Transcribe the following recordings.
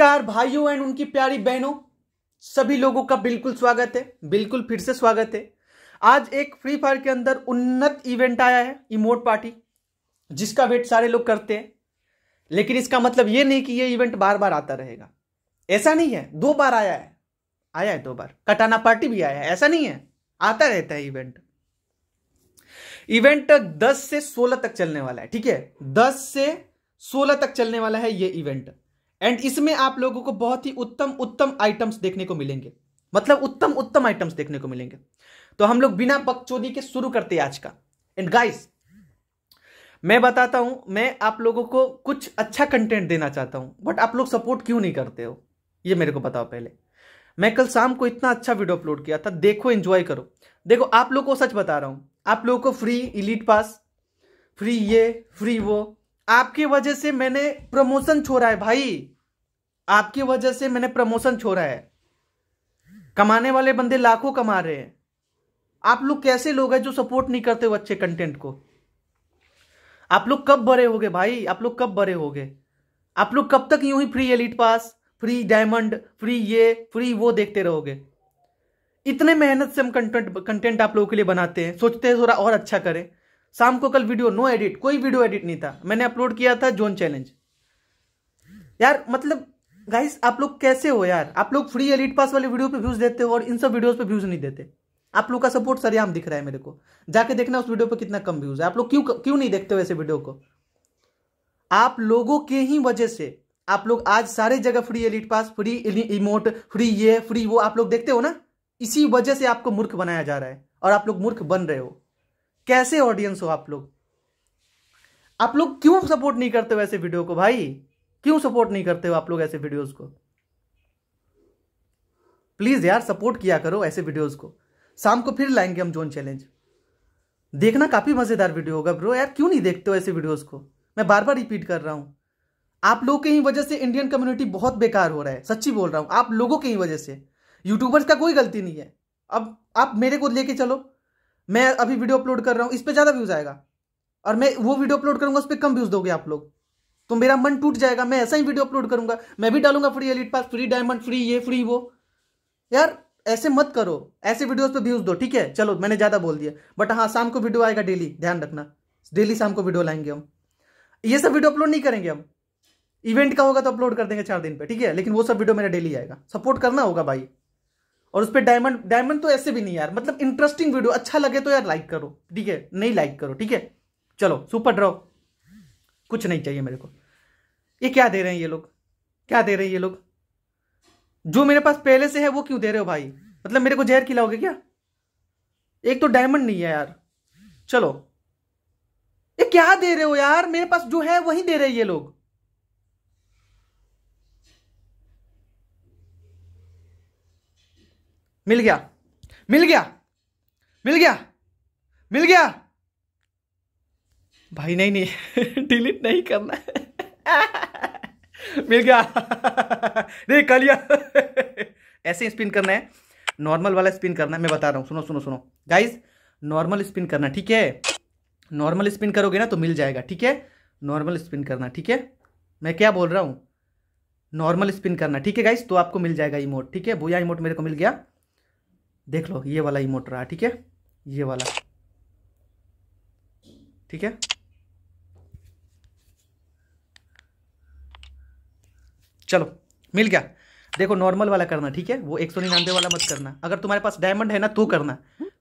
नमस्कार भाइयों एंड उनकी प्यारी बहनों सभी लोगों का बिल्कुल स्वागत है बिल्कुल फिर से स्वागत है आज एक फ्री फायर के अंदर उन्नत इवेंट आया है इमोट पार्टी जिसका वेट सारे लोग करते हैं लेकिन इसका मतलब ये नहीं कि ये इवेंट बार बार आता रहेगा ऐसा नहीं है दो बार आया है आया है दो बार कटाना पार्टी भी आया है ऐसा नहीं है आता रहता है इवेंट इवेंट 10 से 16 तक चलने वाला है ठीक है 10 से 16 तक चलने वाला है ये इवेंट एंड इसमें आप लोगों को बहुत ही उत्तम उत्तम आइटम्स देखने को मिलेंगे मतलब उत्तम उत्तम आइटम्स देखने को मिलेंगे तो हम लोग बिना चोरी के शुरू करते हैं आज का एंड गाइस मैं बताता हूं मैं आप लोगों को कुछ अच्छा कंटेंट देना चाहता हूं बट आप लोग सपोर्ट क्यों नहीं करते हो ये मेरे को बताओ पहले मैं कल शाम को इतना अच्छा वीडियो अपलोड किया था देखो एंजॉय करो देखो आप लोग को सच बता रहा हूं आप लोगों को फ्री इलीट पास फ्री ये फ्री वो आपकी वजह से मैंने प्रमोशन छोड़ा है भाई आपकी वजह से मैंने प्रमोशन छोड़ा है कमाने वाले बंदे लाखों कमा रहे हैं आप लोग कैसे लोग हैं जो सपोर्ट नहीं करते हो अच्छे कंटेंट को आप लोग कब बड़े गए भाई आप लोग कब बड़े होगे आप लोग कब तक यूं ही free elite pass free diamond free ये फ्री वो देखते रहोगे इतने मेहनत से हम कंटेंट कंटेंट आप लोगों के लिए बनाते हैं सोचते हैं थोड़ा और अच्छा करें शाम को कल वीडियो नो एडिट कोई वीडियो एडिट नहीं था मैंने अपलोड किया था जोन चैलेंज यार मतलब गाइस आप लोग कैसे हो यार आप लोग फ्री एलिट पास वाले वीडियो पे व्यूज देते हो और इन सब वीडियोस पे व्यूज नहीं देते आप लोग का सपोर्ट सरियाम दिख रहा है मेरे को जाके देखना उस वीडियो पे कितना कम व्यूज है आप लोग क्यों क्यों नहीं देखते हो वीडियो को आप लोगों के ही वजह से आप लोग आज सारे जगह free elite pass free emote free ये फ्री वो आप लोग देखते हो ना इसी वजह से आपको मूर्ख बनाया जा रहा है और आप लोग मूर्ख बन रहे हो कैसे ऑडियंस हो आप लोग आप लोग क्यों सपोर्ट नहीं करते हो ऐसे वीडियो को भाई क्यों सपोर्ट नहीं करते हो आप लोग ऐसे वीडियोस को प्लीज यार सपोर्ट किया करो ऐसे वीडियोस को शाम को फिर लाएंगे हम जोन चैलेंज देखना काफी मजेदार वीडियो होगा ब्रो यार क्यों नहीं देखते हो ऐसे वीडियोस को मैं बार बार रिपीट कर रहा हूं आप लोगों की ही वजह से इंडियन कम्युनिटी बहुत बेकार हो रहा है सच्ची बोल रहा हूं आप लोगों की ही वजह से यूट्यूबर्स का कोई गलती नहीं है अब आप मेरे को लेके चलो मैं अभी वीडियो अपलोड कर रहा हूँ इस पर ज़्यादा व्यूज़ आएगा और मैं वो वीडियो अपलोड करूंगा उस पर कम व्यूज़ दोगे आप लोग तो मेरा मन टूट जाएगा मैं ऐसा ही वीडियो अपलोड करूंगा मैं भी डालूंगा free elite pass free diamond free ये फ्री वो यार ऐसे मत करो ऐसे वीडियोस पे व्यूज दो ठीक है चलो मैंने ज़्यादा बोल दिया बट हाँ शाम को वीडियो आएगा डेली ध्यान रखना डेली शाम को वीडियो लाएंगे हम ये सब वीडियो अपलोड नहीं करेंगे हम इवेंट का होगा तो अपलोड कर देंगे चार दिन पे ठीक है लेकिन वो सब वीडियो मेरा डेली आएगा सपोर्ट करना होगा भाई और उस पर डायमंड डायमंड तो ऐसे भी नहीं यार मतलब इंटरेस्टिंग वीडियो अच्छा लगे तो यार लाइक करो ठीक है नहीं लाइक करो ठीक है चलो सुपर ड्रॉ कुछ नहीं चाहिए मेरे को ये क्या दे रहे हैं ये लोग क्या दे रहे हैं ये लोग जो मेरे पास पहले से है वो क्यों दे रहे हो भाई मतलब मेरे को जहर खिलाओगे क्या एक तो डायमंड नहीं है यार चलो ये क्या दे रहे हो यार मेरे पास जो है वही दे रहे हैं ये लोग मिल गया मिल गया मिल गया मिल गया भाई नहीं नहीं डिलीट नहीं करना है मिल गया नहीं कर लिया ऐसे स्पिन करना है नॉर्मल वाला स्पिन करना है मैं बता रहा हूँ सुनो सुनो सुनो गाइज नॉर्मल स्पिन करना ठीक है नॉर्मल स्पिन करोगे ना तो मिल जाएगा ठीक है नॉर्मल स्पिन करना ठीक है मैं क्या बोल रहा हूँ नॉर्मल स्पिन करना ठीक है गाइस तो आपको मिल जाएगा इमोट ठीक है भूया इमोट मेरे को मिल गया देख लो ये वाला इमोट रहा ठीक है ये वाला ठीक है चलो मिल गया देखो नॉर्मल वाला करना ठीक है वो एक सौ निन्यानवे वाला मत करना अगर तुम्हारे पास डायमंड है ना तो करना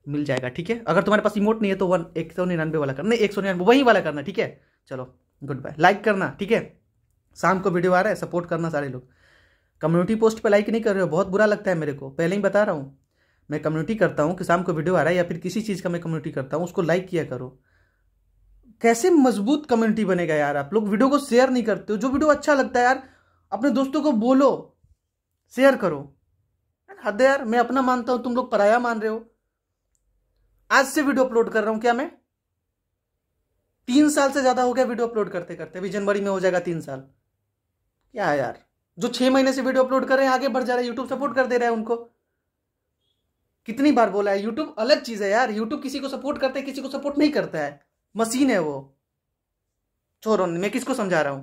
मिल जाएगा ठीक है अगर तुम्हारे पास इमोट नहीं है तो वन एक सौ निन्यानवे वाला करना नहीं एक सौ निन्यानवे वही वाला करना ठीक है चलो गुड बाय लाइक करना ठीक है शाम को वीडियो आ रहा है सपोर्ट करना सारे लोग कम्युनिटी पोस्ट पर लाइक नहीं कर रहे हो बहुत बुरा लगता है मेरे को पहले ही बता रहा हूँ मैं कम्युनिटी करता हूँ कि शाम को वीडियो आ रहा है या फिर किसी चीज़ का मैं कम्युनिटी करता हूँ उसको लाइक किया करो कैसे मजबूत कम्युनिटी बनेगा यार आप लोग वीडियो को शेयर नहीं करते हो जो वीडियो अच्छा लगता है यार अपने दोस्तों को बोलो शेयर करो हद यार मैं अपना मानता हूँ तुम लोग पराया मान रहे हो आज से वीडियो अपलोड कर रहा हूँ क्या मैं तीन साल से ज़्यादा हो गया वीडियो अपलोड करते करते अभी जनवरी में हो जाएगा तीन साल क्या यार जो छह महीने से वीडियो अपलोड कर रहे हैं आगे बढ़ जा रहे हैं यूट्यूब सपोर्ट कर दे रहे हैं उनको कितनी बार बोला है यूट्यूब अलग चीज है यार यूट्यूब किसी को सपोर्ट करता है किसी को सपोर्ट नहीं करता है मशीन है वो छोड़ो मैं किसको समझा रहा हूं